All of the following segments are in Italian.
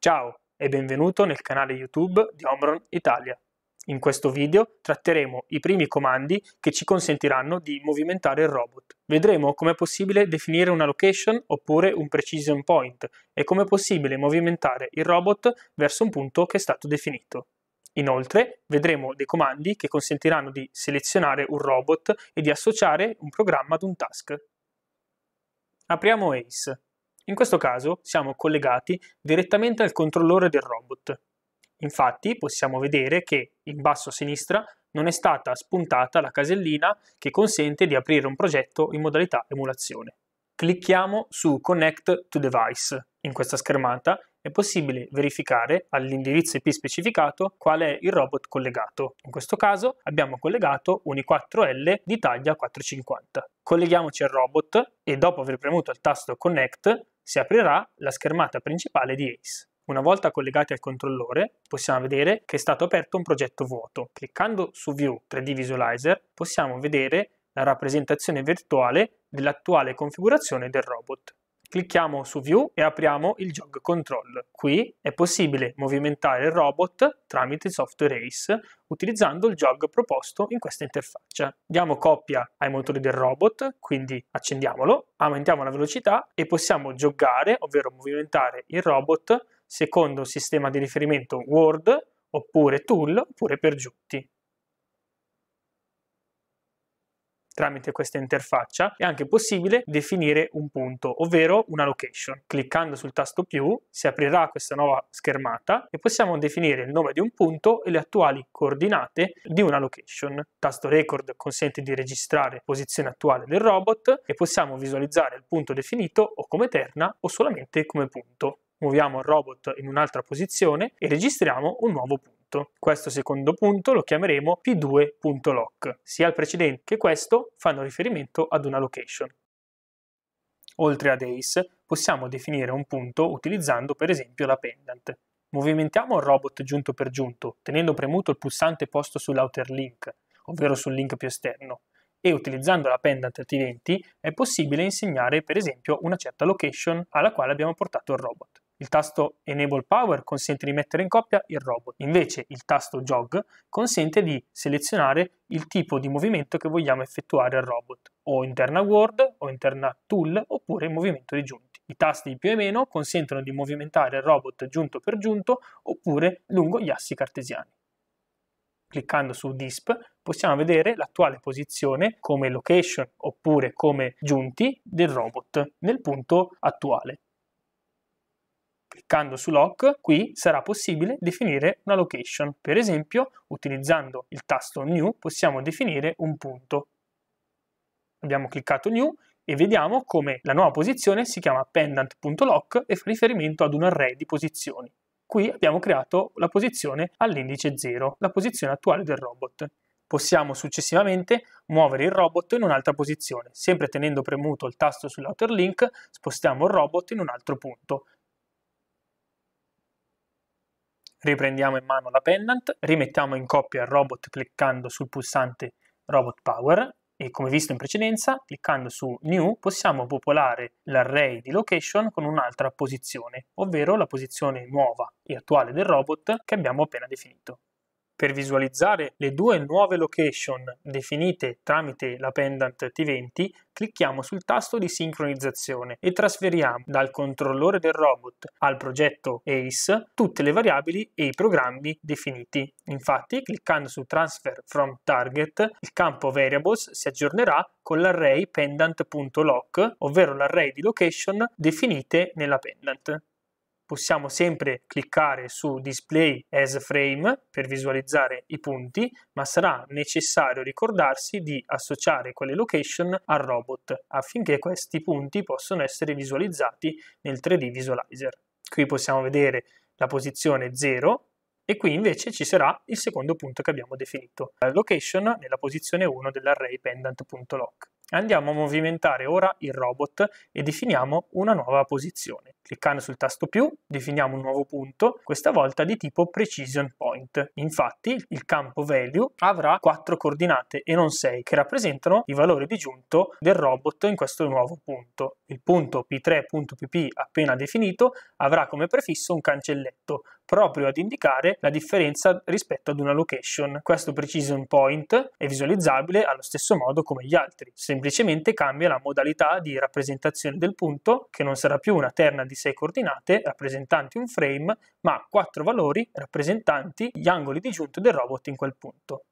Ciao e benvenuto nel canale YouTube di Omron Italia. In questo video tratteremo i primi comandi che ci consentiranno di movimentare il robot. Vedremo com'è possibile definire una location oppure un precision point e com'è possibile movimentare il robot verso un punto che è stato definito. Inoltre vedremo dei comandi che consentiranno di selezionare un robot e di associare un programma ad un task. Apriamo ACE in questo caso siamo collegati direttamente al controllore del robot. Infatti possiamo vedere che in basso a sinistra non è stata spuntata la casellina che consente di aprire un progetto in modalità emulazione. Clicchiamo su Connect to Device. In questa schermata è possibile verificare all'indirizzo IP specificato qual è il robot collegato. In questo caso abbiamo collegato un i4L di taglia 450. Colleghiamoci al robot e dopo aver premuto il tasto Connect si aprirà la schermata principale di ACE. Una volta collegati al controllore, possiamo vedere che è stato aperto un progetto vuoto. Cliccando su View 3D Visualizer, possiamo vedere la rappresentazione virtuale dell'attuale configurazione del robot. Clicchiamo su View e apriamo il Jog Control. Qui è possibile movimentare il robot tramite il software ACE utilizzando il jog proposto in questa interfaccia. Diamo coppia ai motori del robot, quindi accendiamolo, aumentiamo la velocità e possiamo joggare, ovvero movimentare il robot secondo il sistema di riferimento Word oppure Tool oppure per giunti. tramite questa interfaccia è anche possibile definire un punto, ovvero una location. Cliccando sul tasto più si aprirà questa nuova schermata e possiamo definire il nome di un punto e le attuali coordinate di una location. Il tasto record consente di registrare la posizione attuale del robot e possiamo visualizzare il punto definito o come terna o solamente come punto. Muoviamo il robot in un'altra posizione e registriamo un nuovo punto fatto. Questo secondo punto lo chiameremo p2.lock. Sia il precedente che questo fanno riferimento ad una location. Oltre ad ace, possiamo definire un punto utilizzando per esempio la pendant. Movimentiamo il robot giunto per giunto, tenendo premuto il pulsante posto sull'outer link, ovvero sul link più esterno, e utilizzando la pendant T20 è possibile insegnare per esempio una certa location alla quale abbiamo portato il robot. Il tasto Enable Power consente di mettere in coppia il robot, invece il tasto Jog consente di selezionare il tipo di movimento che vogliamo effettuare al robot, o interna Word, o interna Tool, oppure movimento di giunti. I tasti più e meno consentono di movimentare il robot giunto per giunto oppure lungo gli assi cartesiani. Cliccando su Disp possiamo vedere l'attuale posizione come location oppure come giunti del robot nel punto attuale. Cliccando su Lock, qui sarà possibile definire una location. Per esempio, utilizzando il tasto New possiamo definire un punto. Abbiamo cliccato New e vediamo come la nuova posizione si chiama pendant.lock e fa riferimento ad un array di posizioni. Qui abbiamo creato la posizione all'indice 0, la posizione attuale del robot. Possiamo successivamente muovere il robot in un'altra posizione. Sempre tenendo premuto il tasto sull'outer link, spostiamo il robot in un altro punto. Riprendiamo in mano la pendant, rimettiamo in coppia il robot cliccando sul pulsante Robot Power e come visto in precedenza, cliccando su New possiamo popolare l'array di location con un'altra posizione, ovvero la posizione nuova e attuale del robot che abbiamo appena definito per visualizzare le due nuove location definite tramite la Pendant T20, clicchiamo sul tasto di sincronizzazione e trasferiamo dal controllore del robot al progetto ACE tutte le variabili e i programmi definiti. Infatti, cliccando su Transfer from Target, il campo Variables si aggiornerà con l'array pendant.lock, ovvero l'array di location definite nella pendant possiamo sempre cliccare su Display as Frame per visualizzare i punti, ma sarà necessario ricordarsi di associare quelle location al robot affinché questi punti possano essere visualizzati nel 3D Visualizer. Qui possiamo vedere la posizione 0 e qui invece ci sarà il secondo punto che abbiamo definito, la eh, location nella posizione 1 dell'array pendant.lock. Andiamo a movimentare ora il robot e definiamo una nuova posizione. Cliccando sul tasto più definiamo un nuovo punto, questa volta di tipo Precision Point. Infatti il campo Value avrà 4 coordinate e non 6 che rappresentano i valori di giunto del robot in questo nuovo punto. Il punto P3.pp appena definito avrà come prefisso un cancelletto proprio ad indicare la differenza rispetto ad una location. Questo precision point è visualizzabile allo stesso modo come gli altri, semplicemente cambia la modalità di rappresentazione del punto che non sarà più una terna di 6 coordinate rappresentanti un frame, ma quattro valori rappresentanti gli angoli di giunta del robot in quel punto.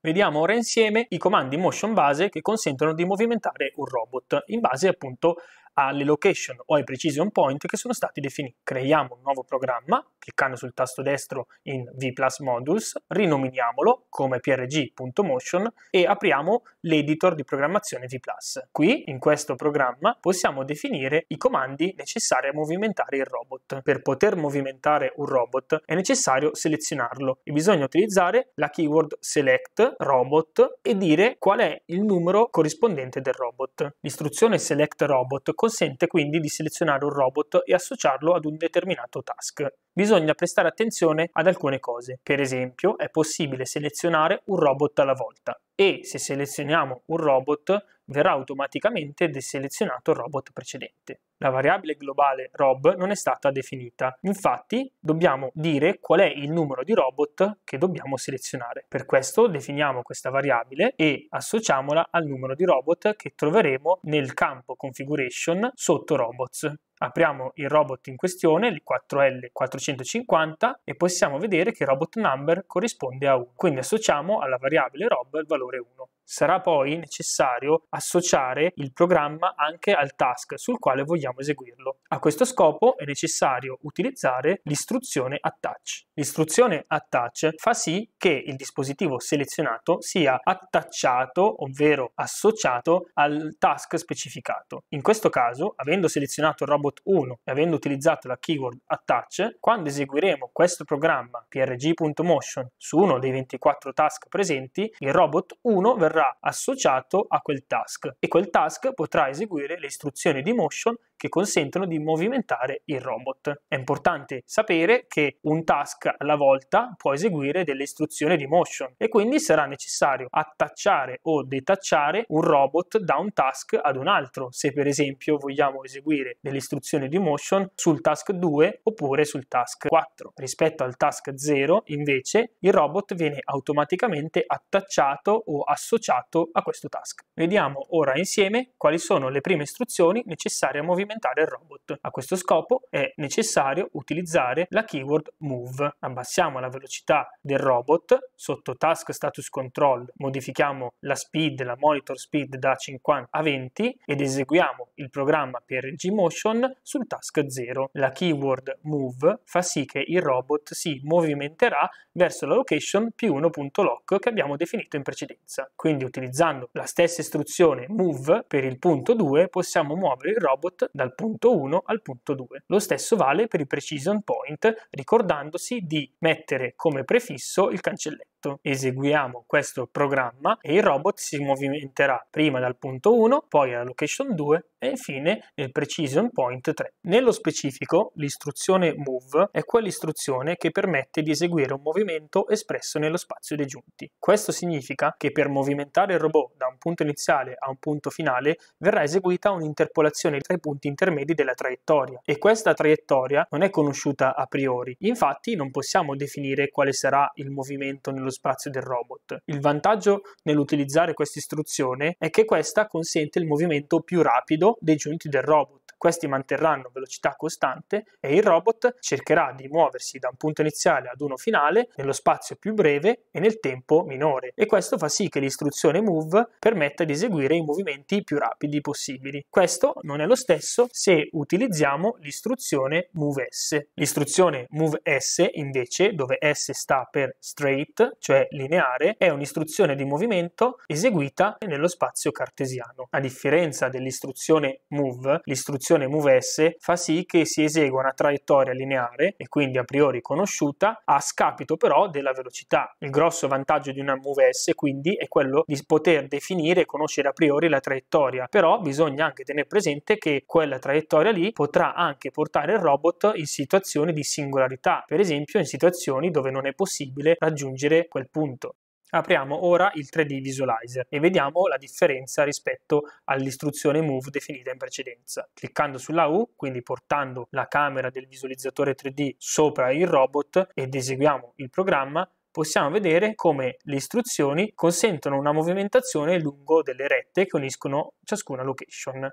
Vediamo ora insieme i comandi motion base che consentono di movimentare un robot in base appunto alle location o ai precision point che sono stati definiti. Creiamo un nuovo programma cliccando sul tasto destro in V plus modules, rinominiamolo come prg.motion e apriamo l'editor di programmazione V plus. Qui in questo programma possiamo definire i comandi necessari a movimentare il robot. Per poter movimentare un robot è necessario selezionarlo e bisogna utilizzare la keyword select robot e dire qual è il numero corrispondente del robot. L'istruzione select robot consente quindi di selezionare un robot e associarlo ad un determinato task. Bisogna prestare attenzione ad alcune cose, per esempio è possibile selezionare un robot alla volta e se selezioniamo un robot verrà automaticamente deselezionato il robot precedente. La variabile globale rob non è stata definita, infatti dobbiamo dire qual è il numero di robot che dobbiamo selezionare. Per questo definiamo questa variabile e associamola al numero di robot che troveremo nel campo configuration sotto robots. Apriamo il robot in questione, il 4L450, e possiamo vedere che robot number corrisponde a 1. Quindi associamo alla variabile rob il valore 1. Sarà poi necessario associare il programma anche al task sul quale vogliamo eseguirlo. A questo scopo è necessario utilizzare l'istruzione attach. L'istruzione attach fa sì che il dispositivo selezionato sia attacciato, ovvero associato al task specificato. In questo caso, avendo selezionato il robot robot 1 e avendo utilizzato la keyword attach, quando eseguiremo questo programma prg.motion su uno dei 24 task presenti, il robot 1 verrà associato a quel task e quel task potrà eseguire le istruzioni di motion che consentono di movimentare il robot. È importante sapere che un task alla volta può eseguire delle istruzioni di motion e quindi sarà necessario attacciare o detacciare un robot da un task ad un altro, se per esempio vogliamo eseguire delle istruzioni di motion sul task 2 oppure sul task 4. Rispetto al task 0 invece il robot viene automaticamente attacciato o associato a questo task. Vediamo ora insieme quali sono le prime istruzioni necessarie a movimentare alimentare il robot. A questo scopo è necessario utilizzare la keyword move. Abbassiamo la velocità del robot sotto task status control, modifichiamo la speed, la monitor speed da 50 a 20 ed eseguiamo il programma per il G-Motion sul task 0. La keyword move fa sì che il robot si movimenterà verso la location più 1.lock che abbiamo definito in precedenza. Quindi utilizzando la stessa istruzione move per il punto 2 possiamo muovere il robot dal punto 1 al punto 2. Lo stesso vale per i precision point ricordandosi di mettere come prefisso il cancelletto fatto eseguiamo questo programma e il robot si movimenterà prima dal punto 1, poi alla location 2 e infine nel precision point 3. Nello specifico l'istruzione move è quell'istruzione che permette di eseguire un movimento espresso nello spazio dei giunti. Questo significa che per movimentare il robot da un punto iniziale a un punto finale verrà eseguita un'interpolazione tra i punti intermedi della traiettoria e questa traiettoria non è conosciuta a priori. Infatti non possiamo definire quale sarà il movimento nello dello spazio del robot. Il vantaggio nell'utilizzare questa istruzione è che questa consente il movimento più rapido dei giunti del robot questi manterranno velocità costante e il robot cercherà di muoversi da un punto iniziale ad uno finale nello spazio più breve e nel tempo minore e questo fa sì che l'istruzione move permetta di eseguire i movimenti più rapidi possibili. Questo non è lo stesso se utilizziamo l'istruzione move s. L'istruzione move s invece, dove S sta per straight, cioè lineare, è un'istruzione di movimento eseguita nello spazio cartesiano. A differenza dell'istruzione move, l'istruzione funzione μvs fa sì che si esegua una traiettoria lineare e quindi a priori conosciuta a scapito però della velocità. Il grosso vantaggio di una mvs quindi è quello di poter definire e conoscere a priori la traiettoria, però bisogna anche tenere presente che quella traiettoria lì potrà anche portare il robot in situazioni di singolarità, per esempio in situazioni dove non è possibile raggiungere quel punto. Apriamo ora il 3D Visualizer e vediamo la differenza rispetto all'istruzione Move definita in precedenza. Cliccando sulla U, quindi portando la camera del visualizzatore 3D sopra il robot ed eseguiamo il programma, possiamo vedere come le istruzioni consentono una movimentazione lungo delle rette che uniscono ciascuna location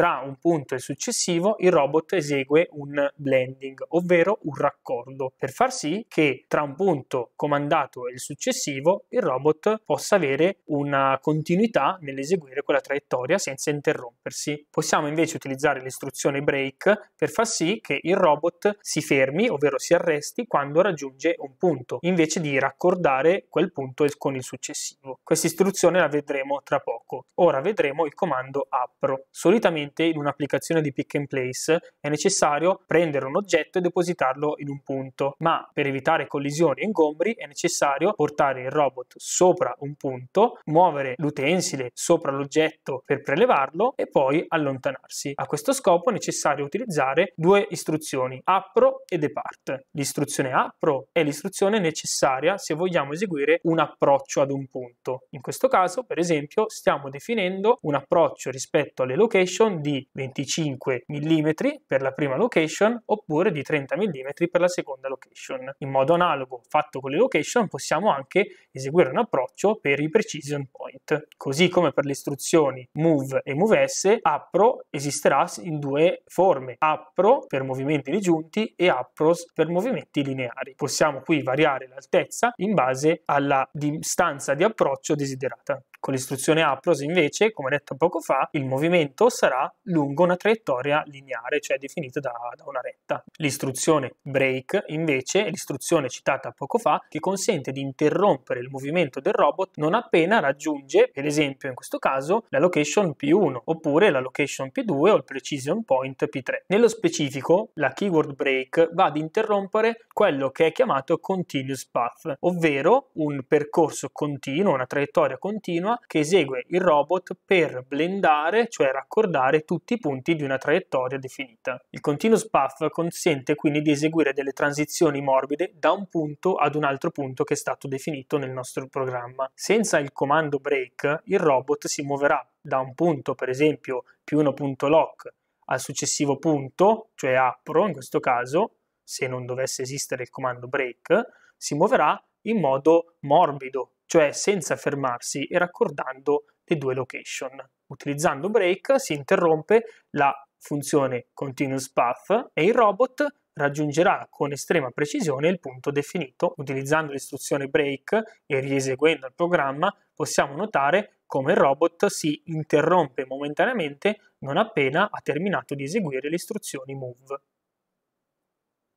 tra un punto e il successivo il robot esegue un blending, ovvero un raccordo, per far sì che tra un punto comandato e il successivo il robot possa avere una continuità nell'eseguire quella traiettoria senza interrompersi. Possiamo invece utilizzare l'istruzione break per far sì che il robot si fermi, ovvero si arresti quando raggiunge un punto, invece di raccordare quel punto con il successivo. Questa istruzione la vedremo tra poco. Ora vedremo il comando apro. Solitamente solitamente in un'applicazione di pick and place è necessario prendere un oggetto e depositarlo in un punto, ma per evitare collisioni e ingombri è necessario portare il robot sopra un punto, muovere l'utensile sopra l'oggetto per prelevarlo e poi allontanarsi. A questo scopo è necessario utilizzare due istruzioni, apro e depart. L'istruzione apro è l'istruzione necessaria se vogliamo eseguire un approccio ad un punto. In questo caso, per esempio, stiamo definendo un approccio rispetto alle location di 25 mm per la prima location oppure di 30 mm per la seconda location. In modo analogo fatto con le location possiamo anche eseguire un approccio per i precision point. Così come per le istruzioni move e move s, appro esisterà in due forme, appro per movimenti rigiunti e appros per movimenti lineari. Possiamo qui variare l'altezza in base alla distanza di approccio desiderata. Con l'istruzione APROS invece, come detto poco fa, il movimento sarà lungo una traiettoria lineare, cioè definita da, da una retta. L'istruzione BREAK invece è l'istruzione citata poco fa che consente di interrompere il movimento del robot non appena raggiunge, per esempio in questo caso, la location P1 oppure la location P2 o il precision point P3. Nello specifico, la keyword break va ad interrompere quello che è chiamato continuous path, ovvero un percorso continuo, una traiettoria continua continua che esegue il robot per blendare, cioè raccordare tutti i punti di una traiettoria definita. Il continuous path consente quindi di eseguire delle transizioni morbide da un punto ad un altro punto che è stato definito nel nostro programma. Senza il comando break, il robot si muoverà da un punto, per esempio più 1.lock, al successivo punto, cioè apro in questo caso, se non dovesse esistere il comando break, si muoverà in modo morbido, cioè senza fermarsi e raccordando le due location. Utilizzando break si interrompe la funzione continuous path e il robot raggiungerà con estrema precisione il punto definito. Utilizzando l'istruzione break e rieseguendo il programma possiamo notare come il robot si interrompe momentaneamente non appena ha terminato di eseguire le istruzioni move.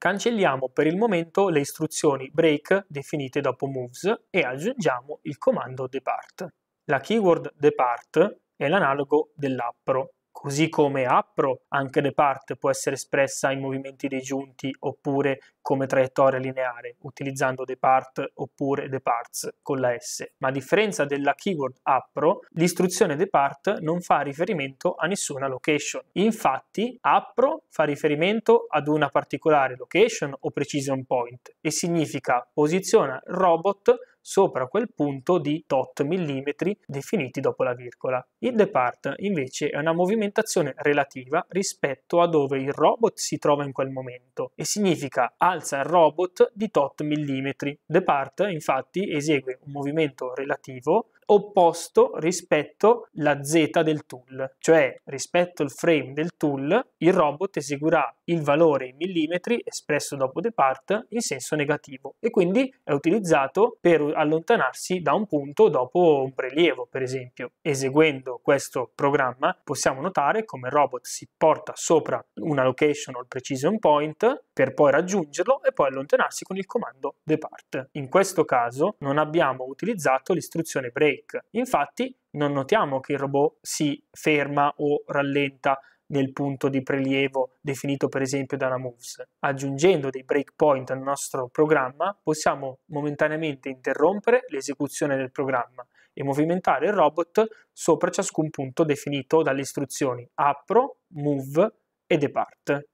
Cancelliamo per il momento le istruzioni break definite dopo moves e aggiungiamo il comando depart. La keyword depart è l'analogo dell'appro così come apro anche de parte può essere espressa in movimenti dei giunti oppure come traiettoria lineare utilizzando de part oppure de parts con la S, ma a differenza della keyword apro l'istruzione de part non fa riferimento a nessuna location. Infatti, apro fa riferimento ad una particolare location o precision point e significa posiziona il robot sopra quel punto di tot millimetri definiti dopo la virgola. Il depart invece è una movimentazione relativa rispetto a dove il robot si trova in quel momento e significa alza il robot di tot millimetri. Depart infatti esegue un movimento relativo opposto rispetto alla z del tool, cioè rispetto al frame del tool il robot eseguirà il valore in millimetri espresso dopo depart in senso negativo e quindi è utilizzato per allontanarsi da un punto dopo un prelievo per esempio. Eseguendo questo programma possiamo notare come il robot si porta sopra una location o il precision point per poi raggiungerlo e poi allontanarsi con il comando depart. In questo caso non abbiamo utilizzato l'istruzione break break. Infatti non notiamo che il robot si ferma o rallenta nel punto di prelievo definito per esempio da una moves. Aggiungendo dei breakpoint al nostro programma possiamo momentaneamente interrompere l'esecuzione del programma e movimentare il robot sopra ciascun punto definito dalle istruzioni apro, move e depart.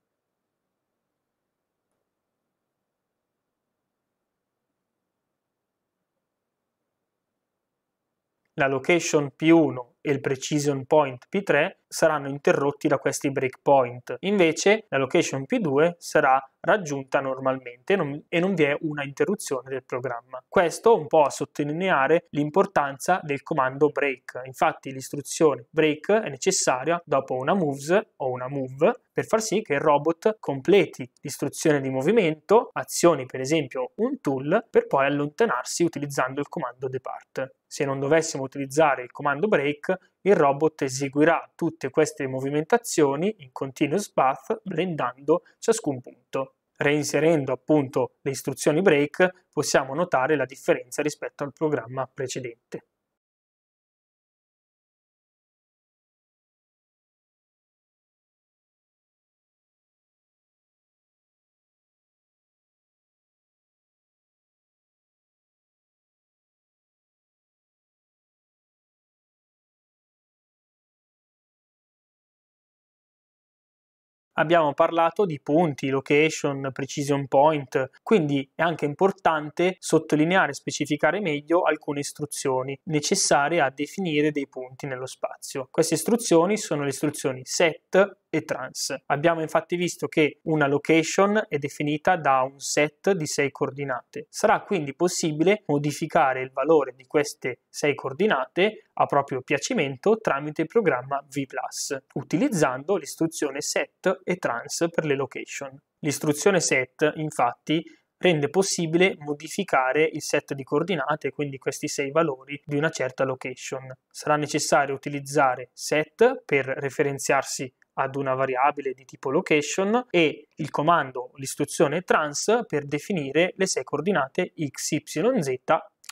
la location P1 e il precision point P3 saranno interrotti da questi breakpoint. Invece la location P2 sarà raggiunta normalmente non, e non vi è una interruzione del programma. Questo un po' a sottolineare l'importanza del comando break. Infatti l'istruzione break è necessaria dopo una moves o una move per far sì che il robot completi l'istruzione di movimento, azioni per esempio un tool, per poi allontanarsi utilizzando il comando depart. Se non dovessimo utilizzare il comando break, il robot eseguirà tutte queste movimentazioni in continuous path blendando ciascun punto. Reinserendo appunto le istruzioni break possiamo notare la differenza rispetto al programma precedente. abbiamo parlato di punti, location, precision point, quindi è anche importante sottolineare e specificare meglio alcune istruzioni necessarie a definire dei punti nello spazio. Queste istruzioni sono le istruzioni set, e trans. Abbiamo infatti visto che una location è definita da un set di sei coordinate. Sarà quindi possibile modificare il valore di queste sei coordinate a proprio piacimento tramite il programma V+, utilizzando l'istruzione set e trans per le location. L'istruzione set, infatti, rende possibile modificare il set di coordinate, quindi questi sei valori di una certa location. Sarà necessario utilizzare set per referenziarsi ad una variabile di tipo location e il comando, l'istruzione trans per definire le sei coordinate x, y, z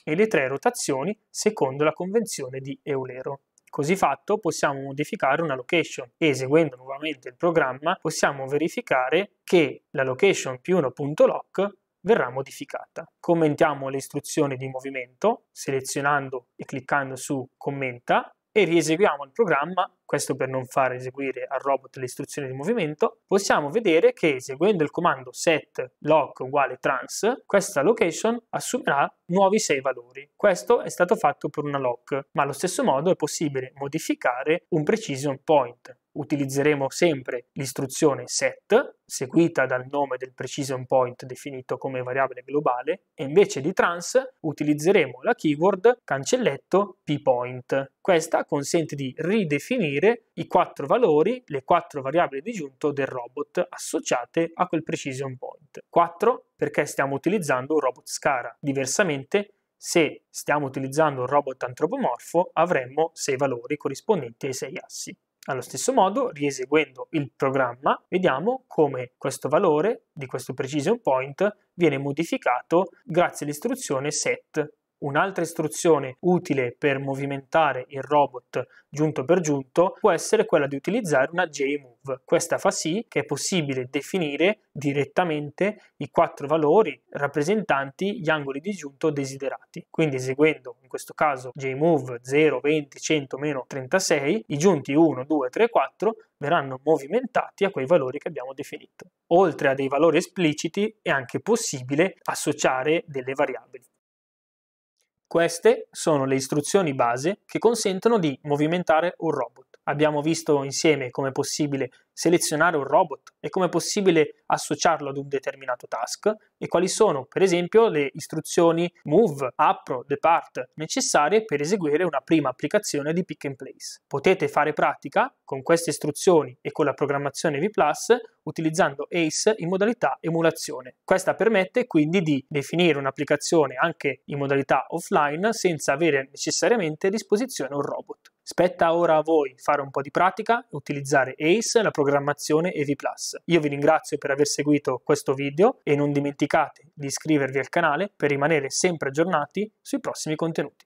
e le tre rotazioni secondo la convenzione di Eulero. Così fatto possiamo modificare una location e eseguendo nuovamente il programma possiamo verificare che la location più 1.lock verrà modificata. Commentiamo le istruzioni di movimento selezionando e cliccando su commenta e rieseguiamo il programma, questo per non far eseguire al robot le istruzioni di movimento, possiamo vedere che eseguendo il comando set lock uguale trans, questa location assumerà nuovi 6 valori. Questo è stato fatto per una lock, ma allo stesso modo è possibile modificare un precision point utilizzeremo sempre l'istruzione set, seguita dal nome del precision point definito come variabile globale, e invece di trans utilizzeremo la keyword cancelletto p-point. Questa consente di ridefinire i quattro valori, le quattro variabili di giunto del robot associate a quel precision point. 4 perché stiamo utilizzando un robot SCARA, diversamente se stiamo utilizzando un robot antropomorfo avremmo 6 valori corrispondenti ai 6 assi. Allo stesso modo, rieseguendo il programma, vediamo come questo valore di questo precision point viene modificato grazie all'istruzione set Un'altra istruzione utile per movimentare il robot giunto per giunto può essere quella di utilizzare una JMove. Questa fa sì che è possibile definire direttamente i quattro valori rappresentanti gli angoli di giunto desiderati. Quindi eseguendo in questo caso JMove 0, 20, 100, 36, i giunti 1, 2, 3, 4 verranno movimentati a quei valori che abbiamo definito. Oltre a dei valori espliciti è anche possibile associare delle variabili. Queste sono le istruzioni base che consentono di movimentare un robot. Abbiamo visto insieme come è possibile selezionare un robot e come è possibile associarlo ad un determinato task e quali sono, per esempio, le istruzioni move, appro, depart necessarie per eseguire una prima applicazione di pick and place. Potete fare pratica con queste istruzioni e con la programmazione V+, utilizzando ACE in modalità emulazione. Questa permette quindi di definire un'applicazione anche in modalità offline senza avere necessariamente a disposizione un robot. Spetta ora a voi fare un po' di pratica e utilizzare ACE, la programmazione EV V+. Io vi ringrazio per aver seguito questo video e non dimenticate di iscrivervi al canale per rimanere sempre aggiornati sui prossimi contenuti.